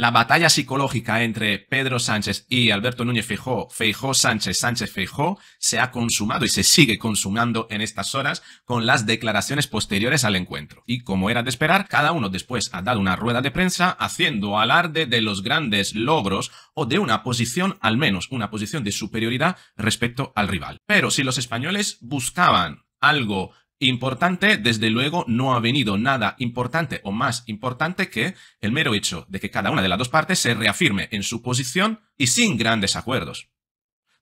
la batalla psicológica entre Pedro Sánchez y Alberto Núñez Feijó, Feijó Sánchez, Sánchez Feijó, se ha consumado y se sigue consumando en estas horas con las declaraciones posteriores al encuentro. Y como era de esperar, cada uno después ha dado una rueda de prensa haciendo alarde de los grandes logros o de una posición, al menos una posición de superioridad respecto al rival. Pero si los españoles buscaban algo Importante, desde luego, no ha venido nada importante o más importante que el mero hecho de que cada una de las dos partes se reafirme en su posición y sin grandes acuerdos.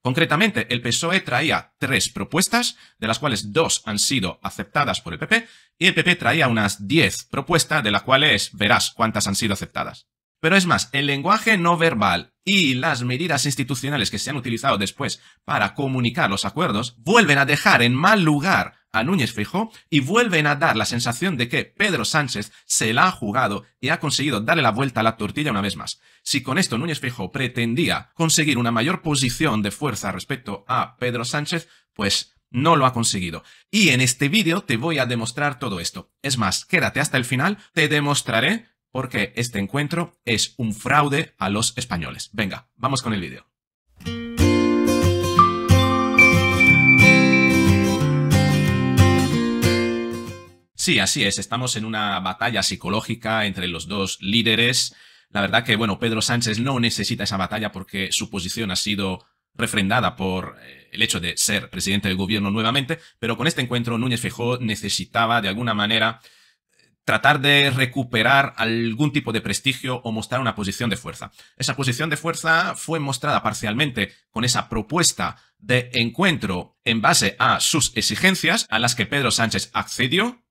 Concretamente, el PSOE traía tres propuestas, de las cuales dos han sido aceptadas por el PP, y el PP traía unas diez propuestas, de las cuales verás cuántas han sido aceptadas. Pero es más, el lenguaje no verbal y las medidas institucionales que se han utilizado después para comunicar los acuerdos vuelven a dejar en mal lugar a Núñez Fijó y vuelven a dar la sensación de que Pedro Sánchez se la ha jugado y ha conseguido darle la vuelta a la tortilla una vez más. Si con esto Núñez Fijó pretendía conseguir una mayor posición de fuerza respecto a Pedro Sánchez, pues no lo ha conseguido. Y en este vídeo te voy a demostrar todo esto. Es más, quédate hasta el final, te demostraré por qué este encuentro es un fraude a los españoles. Venga, vamos con el vídeo. Sí, así es. Estamos en una batalla psicológica entre los dos líderes. La verdad que, bueno, Pedro Sánchez no necesita esa batalla porque su posición ha sido refrendada por eh, el hecho de ser presidente del gobierno nuevamente, pero con este encuentro Núñez Feijóo necesitaba de alguna manera tratar de recuperar algún tipo de prestigio o mostrar una posición de fuerza. Esa posición de fuerza fue mostrada parcialmente con esa propuesta de encuentro en base a sus exigencias a las que Pedro Sánchez accedió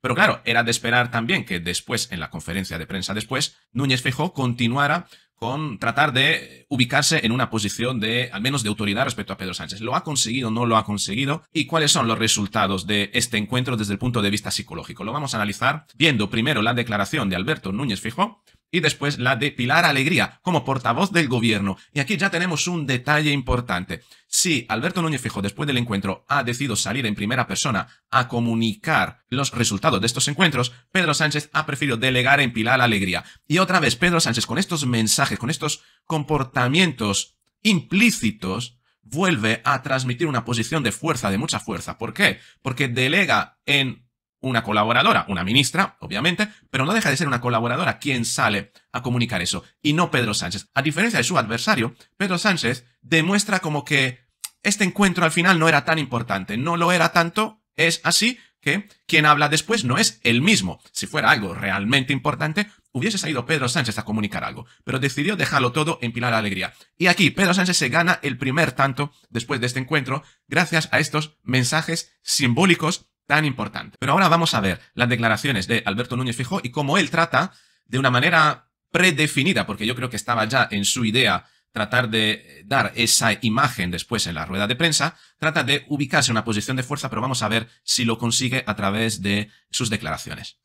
pero claro, era de esperar también que después, en la conferencia de prensa después, Núñez Fijó continuara con tratar de ubicarse en una posición de, al menos de autoridad respecto a Pedro Sánchez. ¿Lo ha conseguido? ¿No lo ha conseguido? o ¿Y cuáles son los resultados de este encuentro desde el punto de vista psicológico? Lo vamos a analizar viendo primero la declaración de Alberto Núñez Fijó y después la de Pilar Alegría como portavoz del gobierno. Y aquí ya tenemos un detalle importante. Si Alberto Núñez Fijo después del encuentro ha decidido salir en primera persona a comunicar los resultados de estos encuentros, Pedro Sánchez ha preferido delegar en Pilar Alegría. Y otra vez, Pedro Sánchez con estos mensajes, con estos comportamientos implícitos, vuelve a transmitir una posición de fuerza, de mucha fuerza. ¿Por qué? Porque delega en una colaboradora, una ministra, obviamente, pero no deja de ser una colaboradora quien sale a comunicar eso, y no Pedro Sánchez. A diferencia de su adversario, Pedro Sánchez demuestra como que este encuentro al final no era tan importante, no lo era tanto, es así que quien habla después no es el mismo. Si fuera algo realmente importante, hubiese salido Pedro Sánchez a comunicar algo, pero decidió dejarlo todo en Pilar Alegría. Y aquí Pedro Sánchez se gana el primer tanto después de este encuentro gracias a estos mensajes simbólicos tan importante. Pero ahora vamos a ver las declaraciones de Alberto Núñez Fijó y cómo él trata de una manera predefinida, porque yo creo que estaba ya en su idea tratar de dar esa imagen después en la rueda de prensa, trata de ubicarse en una posición de fuerza, pero vamos a ver si lo consigue a través de sus declaraciones.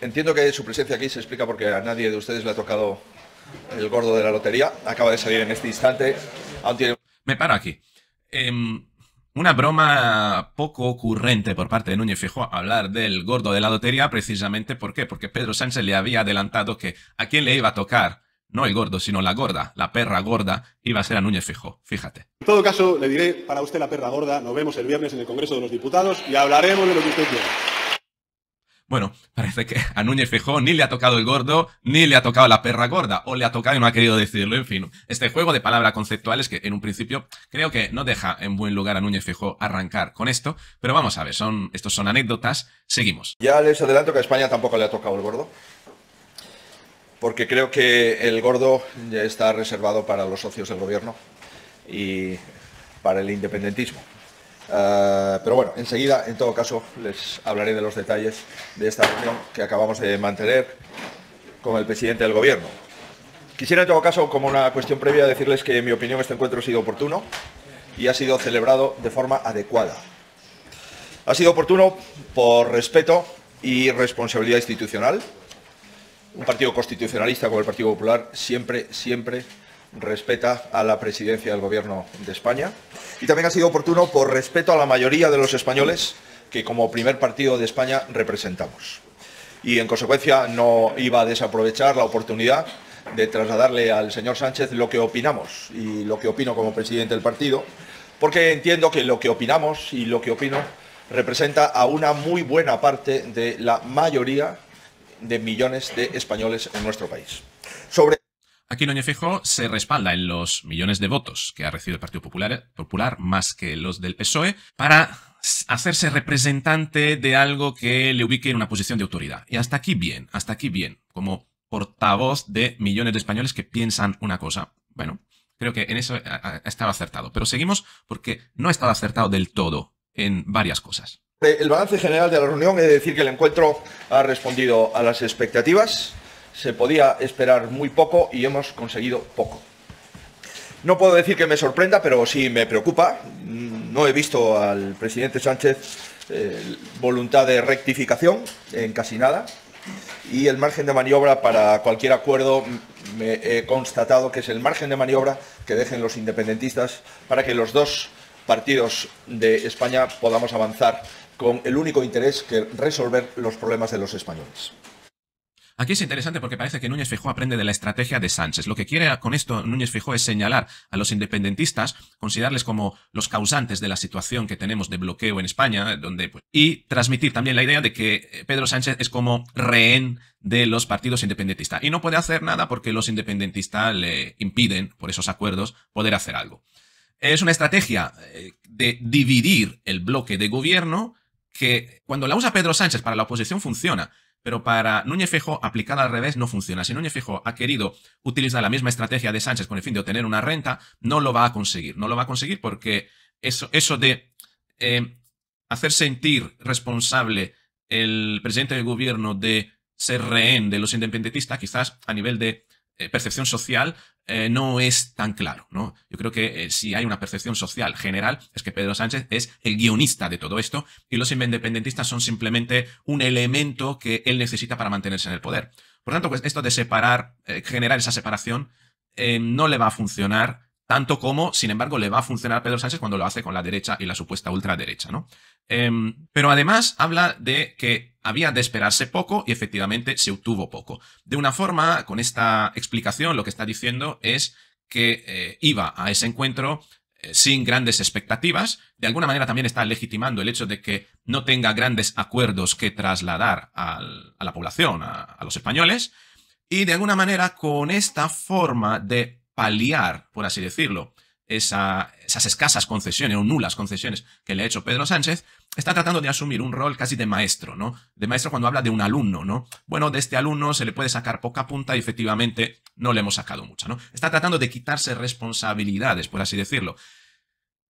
Entiendo que su presencia aquí se explica porque a nadie de ustedes le ha tocado el gordo de la lotería. Acaba de salir en este instante. Me paro aquí. Em, una broma poco ocurrente por parte de Núñez Fijó hablar del gordo de la lotería, precisamente Porque Pedro Sánchez le había adelantado que a quién le iba a tocar, no el gordo, sino la gorda, la perra gorda, iba a ser a Núñez Fijó. Fíjate. En todo caso, le diré para usted la perra gorda, nos vemos el viernes en el Congreso de los Diputados y hablaremos de lo que usted quiera. Bueno, parece que a Núñez Fijó ni le ha tocado el gordo, ni le ha tocado la perra gorda, o le ha tocado y no ha querido decirlo. En fin, este juego de palabras conceptuales que en un principio creo que no deja en buen lugar a Núñez Fijó arrancar con esto, pero vamos a ver, son, estos son anécdotas, seguimos. Ya les adelanto que a España tampoco le ha tocado el gordo, porque creo que el gordo ya está reservado para los socios del gobierno y para el independentismo. Ah, pero bueno, enseguida, en todo caso, les hablaré de los detalles de esta reunión que acabamos de mantener con el presidente del Gobierno. Quisiera, en todo caso, como una cuestión previa, decirles que, en mi opinión, este encuentro ha sido oportuno y ha sido celebrado de forma adecuada. Ha sido oportuno por respeto y responsabilidad institucional. Un partido constitucionalista como el Partido Popular siempre, siempre respeta a la presidencia del Gobierno de España. Y también ha sido oportuno por respeto a la mayoría de los españoles que como primer partido de España representamos. Y en consecuencia no iba a desaprovechar la oportunidad de trasladarle al señor Sánchez lo que opinamos y lo que opino como presidente del partido, porque entiendo que lo que opinamos y lo que opino representa a una muy buena parte de la mayoría de millones de españoles en nuestro país. Sobre Aquí Núñez Fijo se respalda en los millones de votos que ha recibido el Partido Popular, Popular más que los del PSOE para hacerse representante de algo que le ubique en una posición de autoridad. Y hasta aquí bien, hasta aquí bien, como portavoz de millones de españoles que piensan una cosa. Bueno, creo que en eso ha estado acertado. Pero seguimos porque no ha estado acertado del todo en varias cosas. El balance general de la reunión es decir que el encuentro ha respondido a las expectativas se podía esperar muy poco y hemos conseguido poco. No puedo decir que me sorprenda, pero sí me preocupa. No he visto al presidente Sánchez eh, voluntad de rectificación en casi nada. Y el margen de maniobra para cualquier acuerdo me he constatado que es el margen de maniobra que dejen los independentistas para que los dos partidos de España podamos avanzar con el único interés que resolver los problemas de los españoles. Aquí es interesante porque parece que Núñez Fijó aprende de la estrategia de Sánchez. Lo que quiere con esto Núñez Fijó es señalar a los independentistas, considerarles como los causantes de la situación que tenemos de bloqueo en España, donde, pues, y transmitir también la idea de que eh, Pedro Sánchez es como rehén de los partidos independentistas. Y no puede hacer nada porque los independentistas le impiden, por esos acuerdos, poder hacer algo. Es una estrategia eh, de dividir el bloque de gobierno que cuando la usa Pedro Sánchez para la oposición funciona, pero para Núñez Fejo aplicada al revés no funciona. Si Núñez Fejo ha querido utilizar la misma estrategia de Sánchez con el fin de obtener una renta, no lo va a conseguir. No lo va a conseguir porque eso, eso de eh, hacer sentir responsable el presidente del gobierno de ser rehén de los independentistas, quizás a nivel de eh, percepción social eh, no es tan claro. ¿no? Yo creo que eh, si hay una percepción social general es que Pedro Sánchez es el guionista de todo esto y los independentistas son simplemente un elemento que él necesita para mantenerse en el poder. Por lo tanto, pues esto de separar, generar esa separación, no le va a funcionar tanto como, sin embargo, le va a funcionar a Pedro Sánchez cuando lo hace con la derecha y la supuesta ultraderecha. ¿no? Em, pero además habla de que había de esperarse poco y efectivamente se obtuvo poco. De una forma, con esta explicación, lo que está diciendo es que eh, iba a ese encuentro eh, sin grandes expectativas. De alguna manera también está legitimando el hecho de que no tenga grandes acuerdos que trasladar a la población, a los españoles. Y de alguna manera, con esta forma de paliar, por así decirlo, esa, esas escasas concesiones o nulas concesiones que le ha hecho Pedro Sánchez, está tratando de asumir un rol casi de maestro, ¿no? De maestro cuando habla de un alumno, ¿no? Bueno, de este alumno se le puede sacar poca punta y efectivamente no le hemos sacado mucha, ¿no? Está tratando de quitarse responsabilidades, por así decirlo.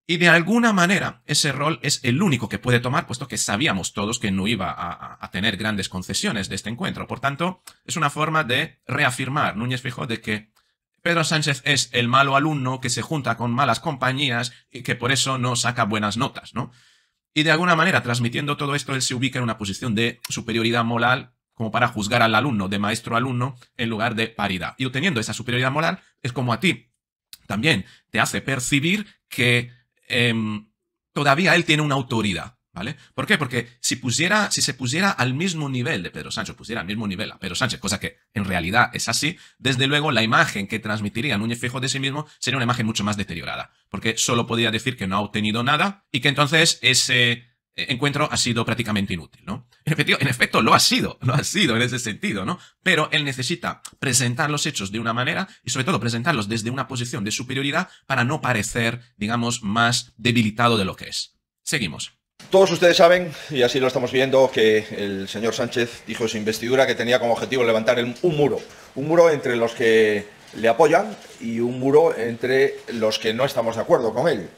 Y de alguna manera, ese rol es el único que puede tomar, puesto que sabíamos todos que no iba a, a tener grandes concesiones de este encuentro. Por tanto, es una forma de reafirmar Núñez Fijó de que Pedro Sánchez es el malo alumno que se junta con malas compañías y que por eso no saca buenas notas, ¿no? Y de alguna manera, transmitiendo todo esto, él se ubica en una posición de superioridad moral como para juzgar al alumno, de maestro-alumno, en lugar de paridad. Y obteniendo esa superioridad moral, es como a ti también te hace percibir que em, todavía él tiene una autoridad ¿Vale? ¿Por qué? Porque si, pusiera, si se pusiera al mismo nivel de Pedro Sánchez, pusiera al mismo nivel a Pedro Sánchez, cosa que en realidad es así, desde luego la imagen que transmitiría Núñez Fijo de sí mismo sería una imagen mucho más deteriorada, porque solo podría decir que no ha obtenido nada y que entonces ese eh, encuentro ha sido prácticamente inútil, ¿no? En efecto, en efecto, lo ha sido, lo ha sido en ese sentido, ¿no? Pero él necesita presentar los hechos de una manera y sobre todo presentarlos desde una posición de superioridad para no parecer, digamos, más debilitado de lo que es. Seguimos. Todos ustedes saben, y así lo estamos viendo, que el señor Sánchez dijo en su investidura que tenía como objetivo levantar un muro, un muro entre los que le apoyan y un muro entre los que no estamos de acuerdo con él.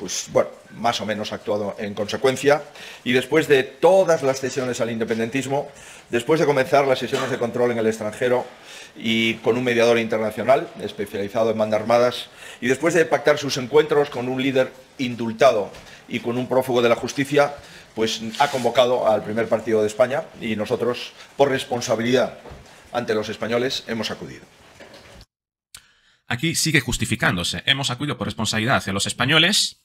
Pues bueno, más o menos ha actuado en consecuencia. Y después de todas las sesiones al independentismo, después de comenzar las sesiones de control en el extranjero y con un mediador internacional especializado en bandas armadas, y después de pactar sus encuentros con un líder indultado y con un prófugo de la justicia, pues ha convocado al primer partido de España y nosotros, por responsabilidad ante los españoles, hemos acudido. Aquí sigue justificándose. Hemos acudido por responsabilidad hacia los españoles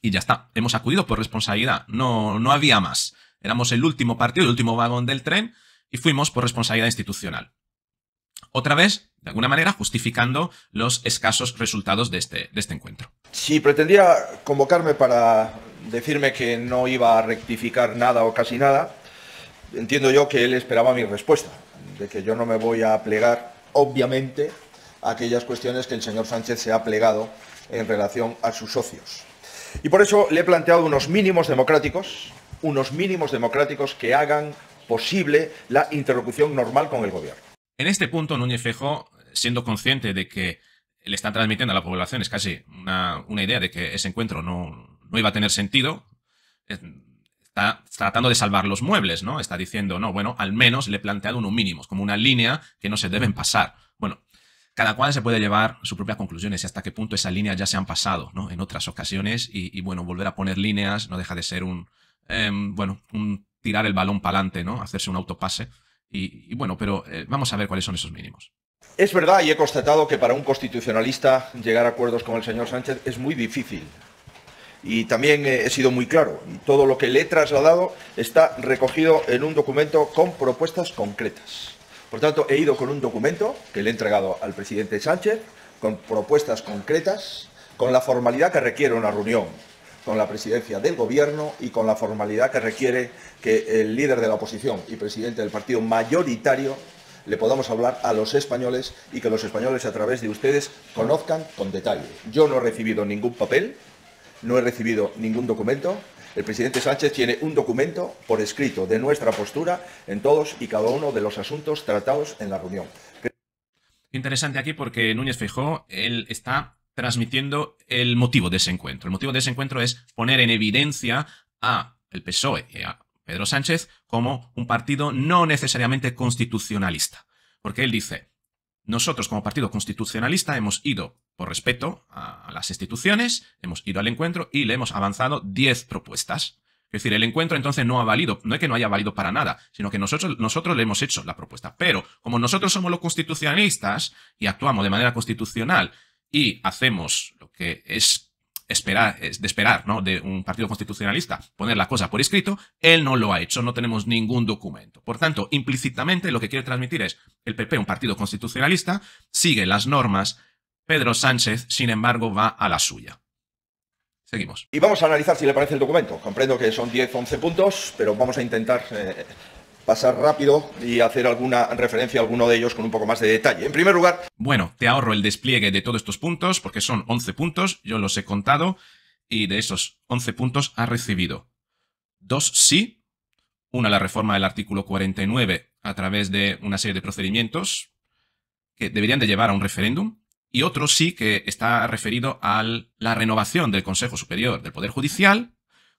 y ya está. Hemos acudido por responsabilidad. No, no había más. Éramos el último partido, el último vagón del tren y fuimos por responsabilidad institucional. Otra vez, de alguna manera, justificando los escasos resultados de este, este encuentro. Si pretendía convocarme para decirme que no iba a rectificar nada o casi nada, entiendo yo que él esperaba mi respuesta, de que yo no me voy a plegar, obviamente, a aquellas cuestiones que el señor Sánchez se ha plegado en relación a sus socios. Y por eso le he planteado unos mínimos democráticos, unos mínimos democráticos que hagan posible la interlocución normal con el gobierno. En este punto, Núñez Fejo, siendo consciente de que le están transmitiendo a la población, es casi una, idea de que ese encuentro no, iba a tener sentido, está tratando de salvar los muebles, ¿no? Está diciendo, no, bueno, al menos le he planteado unos mínimos, como una línea que no se deben pasar. Bueno, cada cual se puede llevar sus propias conclusiones y hasta qué punto esa línea ya se han pasado, ¿no? En otras ocasiones y, bueno, volver a poner líneas no deja de ser un, em, bueno, un tirar el balón para adelante, ¿no? Hacerse un autopase. Y, bueno, pero eh, vamos a ver cuáles son esos mínimos. Es verdad y he constatado que para un constitucionalista llegar a acuerdos con el señor Sánchez es muy difícil. Y también eh, he sido muy claro. todo lo que le he trasladado está recogido en un documento con propuestas concretas. Por tanto, he ido con un documento que le he entregado al presidente Sánchez, con propuestas concretas, con la formalidad que requiere una reunión con la presidencia del gobierno y con la formalidad que requiere que el líder de la oposición y presidente del partido mayoritario le podamos hablar a los españoles y que los españoles a través de ustedes conozcan con detalle. Yo no he recibido ningún papel, no he recibido ningún documento. El presidente Sánchez tiene un documento por escrito de nuestra postura en todos y cada uno de los asuntos tratados en la reunión. Interesante aquí porque Núñez Feijó, él está transmitiendo el motivo de ese encuentro. El motivo de ese encuentro es poner en evidencia a el PSOE y a Pedro Sánchez como un partido no necesariamente constitucionalista. Porque él dice, nosotros como partido constitucionalista hemos ido, por respeto a las instituciones, hemos ido al encuentro y le hemos avanzado 10 propuestas. Es decir, el encuentro entonces no ha valido, no es que no haya valido para nada, sino que nosotros, nosotros le hemos hecho la propuesta. Pero como nosotros somos los constitucionalistas y actuamos de manera constitucional y hacemos lo que es esperar, de esperar, ¿no? De un partido constitucionalista, poner la cosa por escrito, él no lo ha hecho, no tenemos ningún documento. Por tanto, implícitamente lo que quiere transmitir es el PP, un partido constitucionalista, sigue las normas, Pedro Sánchez, sin embargo, va a la suya. Seguimos. Y vamos a analizar si le parece el documento. Comprendo que son 10, 11 puntos, pero vamos a intentar eh, pasar rápido y hacer alguna referencia a alguno de ellos con un poco más de detalle. En primer lugar... Bueno, te ahorro el despliegue de todos estos puntos porque son 11 puntos, yo los he contado y de esos 11 puntos ha recibido dos sí, una la reforma del artículo 49 a través de una serie de procedimientos que deberían de llevar a un referéndum, y otro sí que está referido a la renovación del Consejo Superior del Poder Judicial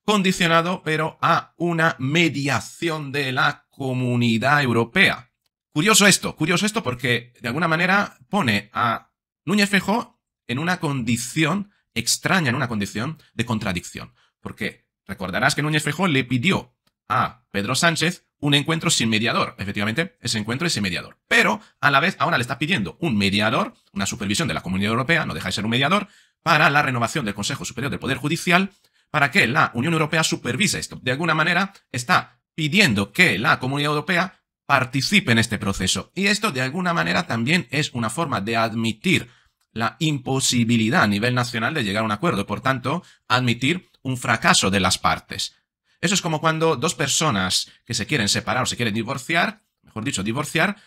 condicionado pero a una mediación de la comunidad europea. Curioso esto, curioso esto porque de alguna manera pone a Núñez Fejo en una condición extraña, en una condición de contradicción. Porque recordarás que Núñez Fejo le pidió a Pedro Sánchez un encuentro sin mediador. Efectivamente, ese encuentro es sin mediador. Pero a la vez ahora le está pidiendo un mediador, una supervisión de la Comunidad Europea, no deja de ser un mediador, para la renovación del Consejo Superior del Poder Judicial para que la Unión Europea supervise esto. De alguna manera está pidiendo que la Comunidad Europea participe en este proceso. Y esto de alguna manera también es una forma de admitir la imposibilidad a nivel nacional de llegar a un acuerdo, por tanto, admitir un fracaso de las partes. Eso es como cuando dos personas que se quieren separar o se quieren divorciar, mejor dicho, divorciar,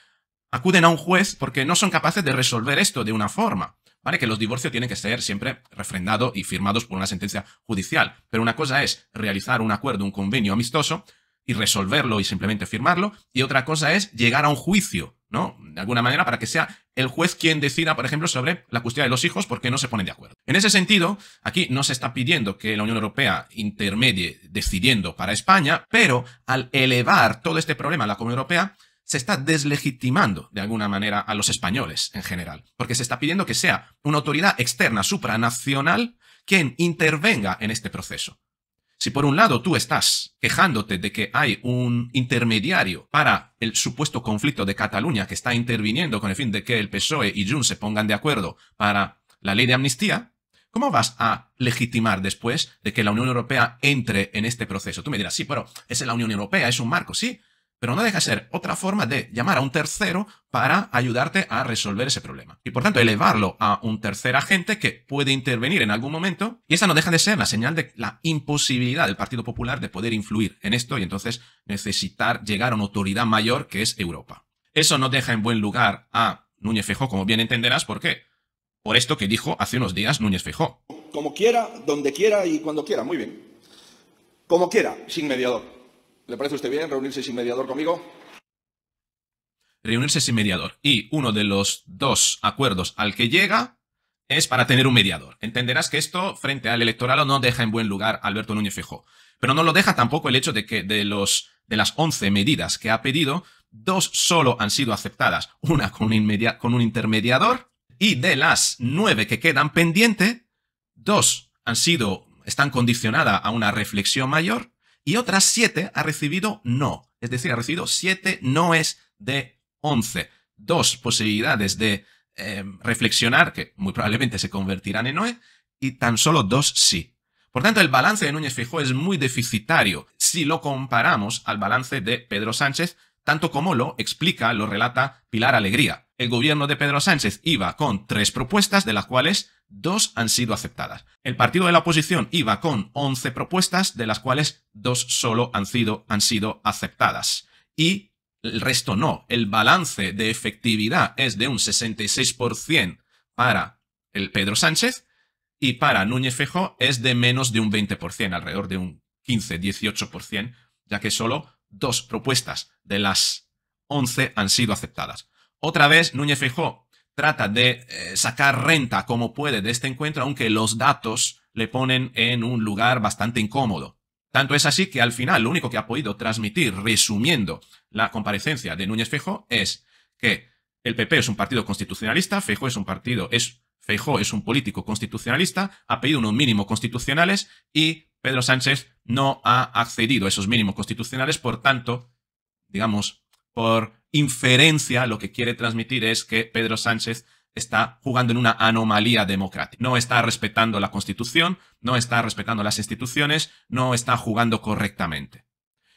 acuden a un juez porque no son capaces de resolver esto de una forma. ¿vale? Que los divorcios tienen que ser siempre refrendados y firmados por una sentencia judicial. Pero una cosa es realizar un acuerdo, un convenio amistoso y resolverlo y simplemente firmarlo, y otra cosa es llegar a un juicio, ¿no? De alguna manera, para que sea el juez quien decida, por ejemplo, sobre la custodia de los hijos porque no se ponen de acuerdo. En ese sentido, aquí no se está pidiendo que la Unión Europea intermedie decidiendo para España, pero al elevar todo este problema a la Comunidad Europea, se está deslegitimando de alguna manera a los españoles en general, porque se está pidiendo que sea una autoridad externa supranacional quien intervenga en este proceso. Si por un lado tú estás quejándote de que hay un intermediario para el supuesto conflicto de Cataluña que está interviniendo con el fin de que el PSOE y Jun se pongan de acuerdo para la ley de amnistía, ¿cómo vas a legitimar después de que la Unión Europea entre en este proceso? Tú me dirás, sí, pero es la Unión Europea, es un marco, sí, pero no deja de ser otra forma de llamar a un tercero para ayudarte a resolver ese problema. Y por tanto, elevarlo a un tercer agente que puede intervenir en algún momento, y esa no deja de ser la señal de la imposibilidad del Partido Popular de poder influir en esto y entonces necesitar llegar a una autoridad mayor que es Europa. Eso no deja en buen lugar a Núñez Fejó, como bien entenderás, ¿por qué? Por esto que dijo hace unos días Núñez Fejó. Como quiera, donde quiera y cuando quiera, muy bien. Como quiera, sin mediador. ¿Le parece usted bien reunirse sin mediador conmigo? Reunirse sin mediador. Y uno de los dos acuerdos al que llega es para tener un mediador. Entenderás que esto, frente al electorado, no deja en buen lugar a Alberto Núñez Fijó. Pero no lo deja tampoco el hecho de que de, los, de las 11 medidas que ha pedido, dos solo han sido aceptadas. Una con un, con un intermediador y de las nueve que quedan pendiente, dos han sido, están condicionadas a una reflexión mayor y otras siete ha recibido no. Es decir, ha recibido 7 noes de 11. Dos posibilidades de eh, reflexionar, que muy probablemente se convertirán en noes, y tan solo dos sí. Por tanto, el balance de Núñez Fijó es muy deficitario si lo comparamos al balance de Pedro Sánchez, tanto como lo explica, lo relata Pilar Alegría el gobierno de Pedro Sánchez iba con tres propuestas, de las cuales dos han sido aceptadas. El partido de la oposición iba con 11 propuestas, de las cuales dos solo han sido, han sido aceptadas. Y el resto no. El balance de efectividad es de un 66% para el Pedro Sánchez y para Núñez Fejo es de menos de un 20%, alrededor de un 15-18%, ya que solo dos propuestas de las 11 han sido aceptadas. Otra vez, Núñez Feijó trata de eh, sacar renta como puede de este encuentro, aunque los datos le ponen en un lugar bastante incómodo. Tanto es así que al final lo único que ha podido transmitir, resumiendo la comparecencia de Núñez Feijó, es que el PP es un partido constitucionalista, Feijó es un partido, es, Feijó es un político constitucionalista, ha pedido unos mínimos constitucionales y Pedro Sánchez no ha accedido a esos mínimos constitucionales, por tanto, digamos, por inferencia, lo que quiere transmitir es que Pedro Sánchez está jugando en una anomalía democrática. No está respetando la Constitución, no está respetando las instituciones, no está jugando correctamente.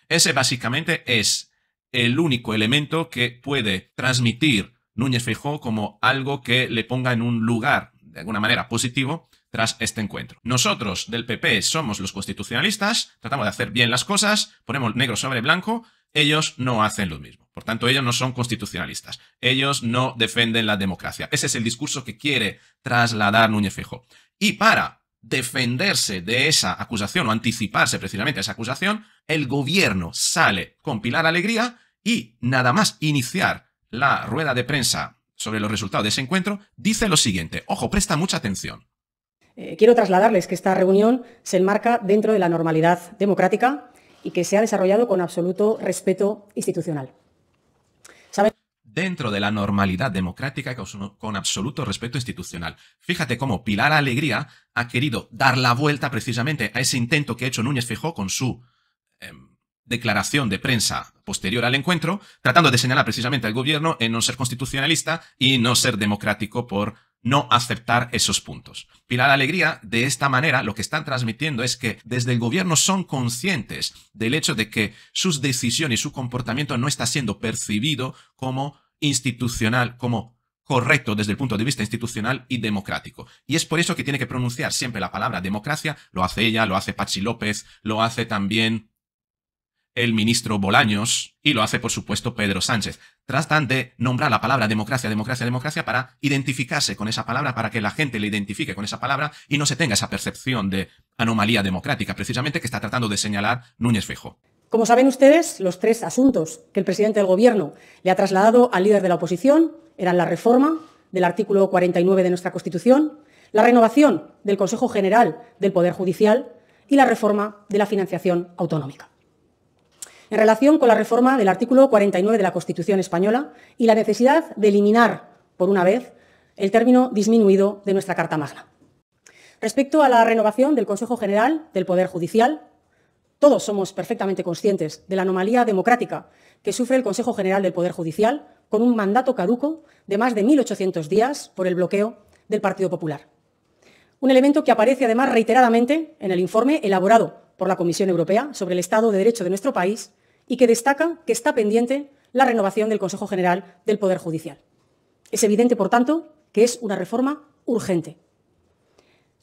Ese básicamente es el único elemento que puede transmitir Núñez feijó como algo que le ponga en un lugar, de alguna manera, positivo tras este encuentro. Nosotros del PP somos los constitucionalistas, tratamos de hacer bien las cosas, ponemos negro sobre blanco ellos no hacen lo mismo. Por tanto, ellos no son constitucionalistas. Ellos no defienden la democracia. Ese es el discurso que quiere trasladar Núñez Fejo. Y para defenderse de esa acusación o anticiparse precisamente a esa acusación, el gobierno sale con Pilar Alegría y nada más iniciar la rueda de prensa sobre los resultados de ese encuentro, dice lo siguiente. Ojo, presta mucha atención. Eh, quiero trasladarles que esta reunión se enmarca dentro de la normalidad democrática y que se ha desarrollado con absoluto respeto institucional. Dentro de la normalidad democrática con absoluto respeto institucional. Fíjate cómo Pilar Alegría ha querido dar la vuelta precisamente a ese intento que ha hecho Núñez Fijó con su em, declaración de prensa posterior al encuentro, tratando de señalar precisamente al gobierno en no ser constitucionalista y no ser democrático por no aceptar esos puntos. Pilar Alegría, de esta manera, lo que están transmitiendo es que desde el gobierno son conscientes del hecho de que sus decisiones y su comportamiento no está siendo percibido como institucional, como correcto desde el punto de vista institucional y democrático. Y es por eso que tiene que pronunciar siempre la palabra democracia, lo hace ella, lo hace Pachi López, lo hace también el ministro Bolaños y lo hace, por supuesto, Pedro Sánchez. Tratan de nombrar la palabra democracia, democracia, democracia para identificarse con esa palabra, para que la gente le identifique con esa palabra y no se tenga esa percepción de anomalía democrática, precisamente que está tratando de señalar Núñez Fejo. Como saben ustedes, los tres asuntos que el presidente del Gobierno le ha trasladado al líder de la oposición eran la reforma del artículo 49 de nuestra Constitución, la renovación del Consejo General del Poder Judicial y la reforma de la financiación autonómica en relación con la reforma del artículo 49 de la Constitución española y la necesidad de eliminar, por una vez, el término disminuido de nuestra Carta Magna. Respecto a la renovación del Consejo General del Poder Judicial, todos somos perfectamente conscientes de la anomalía democrática que sufre el Consejo General del Poder Judicial con un mandato caduco de más de 1.800 días por el bloqueo del Partido Popular. Un elemento que aparece además reiteradamente en el informe elaborado por la Comisión Europea sobre el Estado de Derecho de nuestro país y que destaca que está pendiente la renovación del Consejo General del Poder Judicial. Es evidente, por tanto, que es una reforma urgente.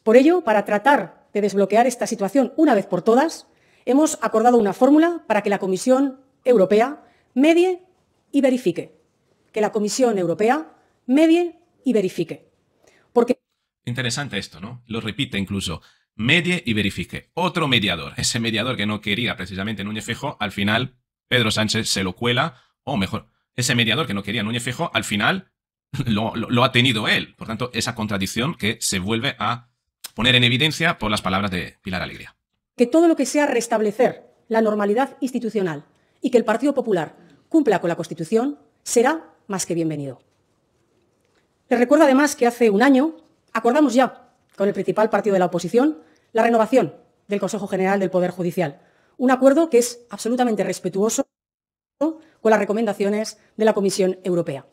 Por ello, para tratar de desbloquear esta situación una vez por todas, hemos acordado una fórmula para que la Comisión Europea medie y verifique. Que la Comisión Europea medie y verifique. Porque... Interesante esto, ¿no? Lo repite incluso medie y verifique. Otro mediador, ese mediador que no quería precisamente Núñez Fejo, al final Pedro Sánchez se lo cuela, o mejor, ese mediador que no quería Núñez Fejo, al final lo, ha tenido él. Por tanto, esa contradicción que se vuelve a poner en evidencia por las palabras de Pilar Alegría. Que todo lo que sea restablecer la normalidad institucional y que el Partido Popular cumpla con la Constitución será más que bienvenido. Les recuerdo además que hace un año acordamos ya con el principal partido de la oposición la renovación del Consejo General del Poder Judicial. Un acuerdo que es absolutamente respetuoso con las recomendaciones de la Comisión Europea.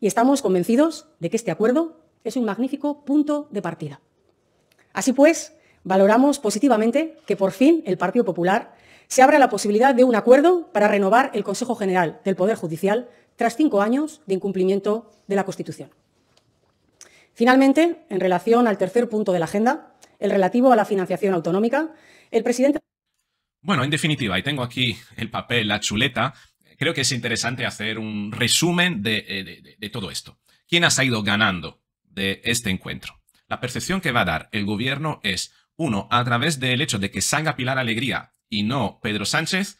Y estamos convencidos de que este acuerdo es un magnífico punto de partida. Así pues, valoramos positivamente que por fin el Partido Popular se abra la posibilidad de un acuerdo para renovar el Consejo General del Poder Judicial tras cinco años de incumplimiento de la Constitución. Finalmente, en relación al tercer punto de la agenda, el relativo a la financiación autonómica, el presidente... Bueno, en definitiva, y tengo aquí el papel, la chuleta, creo que es interesante hacer un resumen eh, de, todo esto. ¿Quién ha salido ganando de este encuentro? La percepción que va a dar el gobierno es, uno, a través del hecho de que salga Pilar Alegría y no Pedro Sánchez,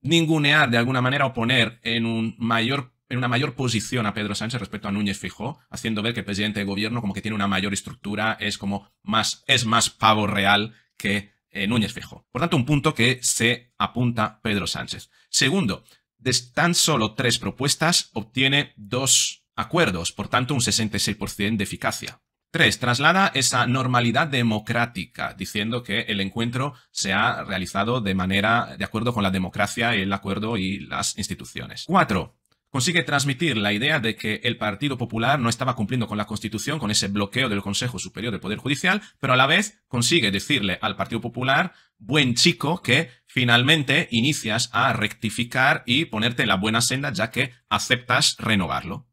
ningunear de alguna manera o poner en un mayor en una mayor posición a Pedro Sánchez respecto a Núñez Fijó, haciendo ver que el presidente de gobierno como que tiene una mayor estructura, es como más, es más pavo real que eh, Núñez Fijó. Por tanto, un punto que se apunta Pedro Sánchez. Segundo, de tan solo tres propuestas obtiene dos acuerdos, por tanto un 66% de eficacia. Tres, Traslada esa normalidad democrática, diciendo que el encuentro se ha realizado de manera de acuerdo con la democracia, el acuerdo y las instituciones. Cuatro consigue transmitir la idea de que el Partido Popular no estaba cumpliendo con la Constitución, con ese bloqueo del Consejo Superior del Poder Judicial, pero a la vez consigue decirle al Partido Popular, buen chico, que finalmente inicias a rectificar y ponerte en la buena senda ya que aceptas renovarlo.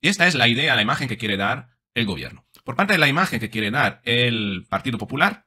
Y esta es la idea, la imagen que quiere dar el gobierno. Por parte de la imagen que quiere dar el Partido Popular,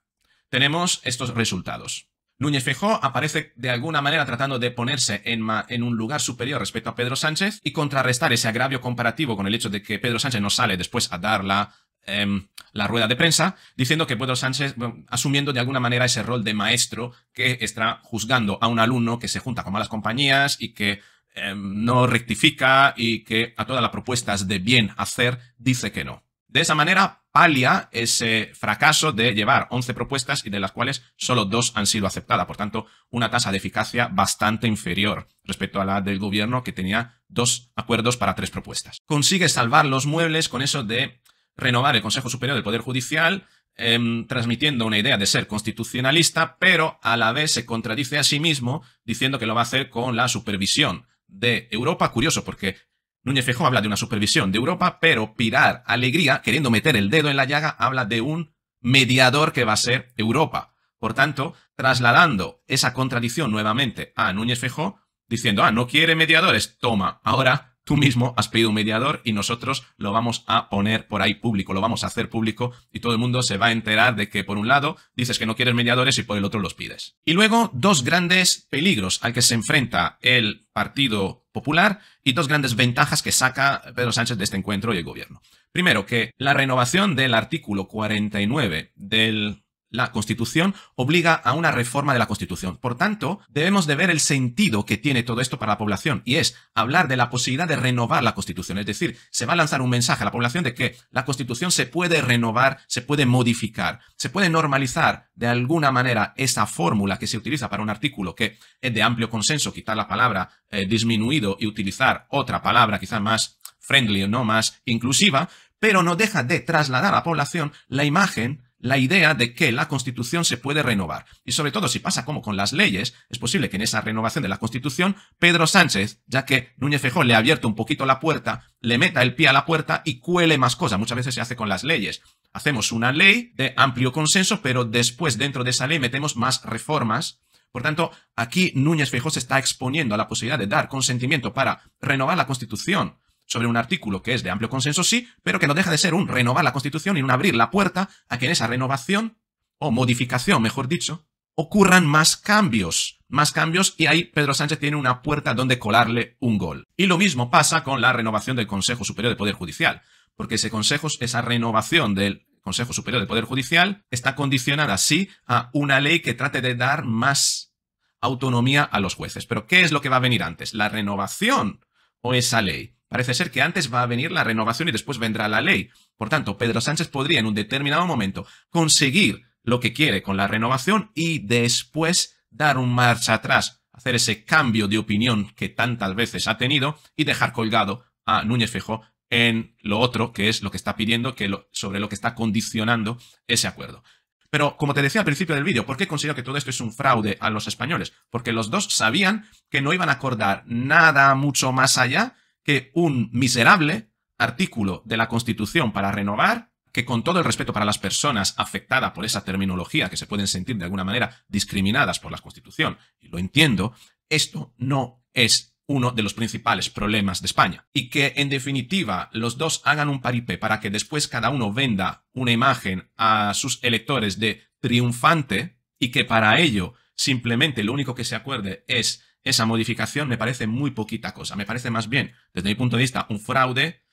tenemos estos resultados. Núñez fejó aparece de alguna manera tratando de ponerse en, un lugar superior respecto a Pedro Sánchez y contrarrestar ese agravio comparativo con el hecho de que Pedro Sánchez no sale después a dar la, em, rueda de prensa, diciendo que Pedro Sánchez, asumiendo de alguna manera ese rol de maestro que está juzgando a un alumno que se junta con malas compañías y que em, no rectifica y que a todas las propuestas de bien hacer dice que no. De esa manera, palia ese fracaso de llevar 11 propuestas y de las cuales solo dos han sido aceptadas. Por tanto, una tasa de eficacia bastante inferior respecto a la del gobierno que tenía dos acuerdos para tres propuestas. Consigue salvar los muebles con eso de renovar el Consejo Superior del Poder Judicial, em, transmitiendo una idea de ser constitucionalista, pero a la vez se contradice a sí mismo diciendo que lo va a hacer con la supervisión de Europa. Curioso, porque Núñez Fejó habla de una supervisión de Europa, pero Pirar Alegría, queriendo meter el dedo en la llaga, habla de un mediador que va a ser Europa. Por tanto, trasladando esa contradicción nuevamente a Núñez Fejó, diciendo, ah, no quiere mediadores, toma, ahora tú mismo has pedido un mediador y nosotros lo vamos a poner por ahí público, lo vamos a hacer público y todo el mundo se va a enterar de que por un lado dices que no quieres mediadores y por el otro los pides. Y luego, dos grandes peligros al que se enfrenta el partido popular y dos grandes ventajas que saca Pedro Sánchez de este encuentro y el gobierno. Primero, que la renovación del artículo 49 del la Constitución obliga a una reforma de la Constitución. Por tanto, debemos de ver el sentido que tiene todo esto para la población y es hablar de la posibilidad de renovar la Constitución. Es decir, se va a lanzar un mensaje a la población de que la Constitución se puede renovar, se puede modificar, se puede normalizar de alguna manera esa fórmula que se utiliza para un artículo que es de amplio consenso, quitar la palabra eh, disminuido y utilizar otra palabra quizás más friendly o no más inclusiva, pero no deja de trasladar a la población la imagen la idea de que la Constitución se puede renovar. Y sobre todo, si pasa como con las leyes, es posible que en esa renovación de la Constitución, Pedro Sánchez, ya que Núñez Feijóo le ha abierto un poquito la puerta, le meta el pie a la puerta y cuele más cosas. Muchas veces se hace con las leyes. Hacemos una ley de amplio consenso, pero después dentro de esa ley metemos más reformas por tanto, aquí Núñez Feijóo se está exponiendo a la posibilidad de dar consentimiento para renovar la Constitución sobre un artículo que es de amplio consenso, sí, pero que no deja de ser un renovar la Constitución y un abrir la puerta a que en esa renovación, o modificación, mejor dicho, ocurran más cambios, más cambios y ahí Pedro Sánchez tiene una puerta donde colarle un gol. Y lo mismo pasa con la renovación del Consejo Superior de Poder Judicial, porque ese consejo, esa renovación del Consejo Superior de Poder Judicial está condicionada, sí, a una ley que trate de dar más autonomía a los jueces. Pero ¿qué es lo que va a venir antes? ¿La renovación o esa ley? Parece ser que antes va a venir la renovación y después vendrá la ley. Por tanto, Pedro Sánchez podría en un determinado momento conseguir lo que quiere con la renovación y después dar un marcha atrás, hacer ese cambio de opinión que tantas veces ha tenido y dejar colgado a Núñez Fejo en lo otro, que es lo que está pidiendo, que sobre lo que está condicionando ese acuerdo. Pero como te decía al principio del vídeo, ¿por qué considero que todo esto es un fraude a los españoles? Porque los dos sabían que no iban a acordar nada mucho más allá que un miserable artículo de la Constitución para renovar que con todo el respeto para las personas afectadas por esa terminología que se pueden sentir de alguna manera discriminadas por la Constitución, y lo entiendo, esto no es uno de los principales problemas de España. Y que, en definitiva, los dos hagan un paripé para que después cada uno venda una imagen a sus electores de triunfante y que para ello simplemente lo único que se acuerde es esa modificación me parece muy poquita cosa. Me parece más bien, desde mi punto de vista, un fraude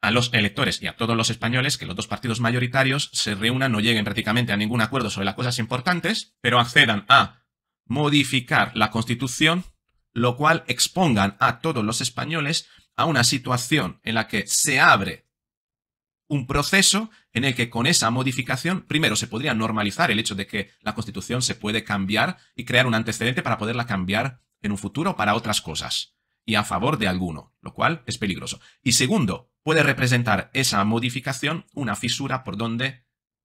a los electores y a todos los españoles que los dos partidos mayoritarios se reúnan, no lleguen prácticamente a ningún acuerdo sobre las cosas importantes, pero accedan a modificar la Constitución, lo cual expongan a todos los españoles a una situación en la que se abre un proceso en el que con esa modificación, primero, se podría normalizar el hecho de que la Constitución se puede cambiar y crear un antecedente para poderla cambiar en un futuro para otras cosas y a favor de alguno, lo cual es peligroso. Y segundo, puede representar esa modificación una fisura por donde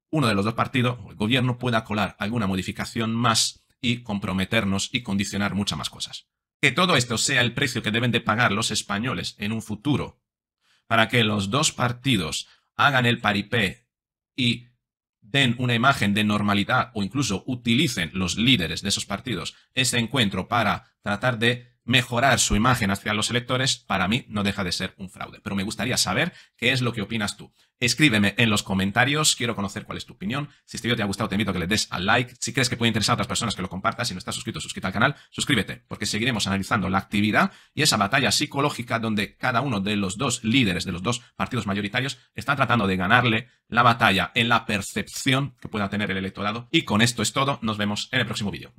uno de los dos partidos o el gobierno pueda colar alguna modificación más y comprometernos y condicionar muchas más cosas. Que todo esto sea el precio que deben de pagar los españoles en un futuro para que los dos partidos hagan el paripé y den una imagen de normalidad o incluso utilicen los líderes de esos partidos ese encuentro para tratar de mejorar su imagen hacia los electores, para mí no deja de ser un fraude. Pero me gustaría saber qué es lo que opinas tú. Escríbeme en los comentarios, quiero conocer cuál es tu opinión. Si este vídeo te ha gustado, te invito a que le des al like. Si crees que puede interesar a otras personas, que lo compartas. Si no estás suscrito, suscríbete al canal, suscríbete, porque seguiremos analizando la actividad y esa batalla psicológica donde cada uno de los dos líderes de los dos partidos mayoritarios está tratando de ganarle la batalla en la percepción que pueda tener el electorado. Y con esto es todo, nos vemos en el próximo vídeo.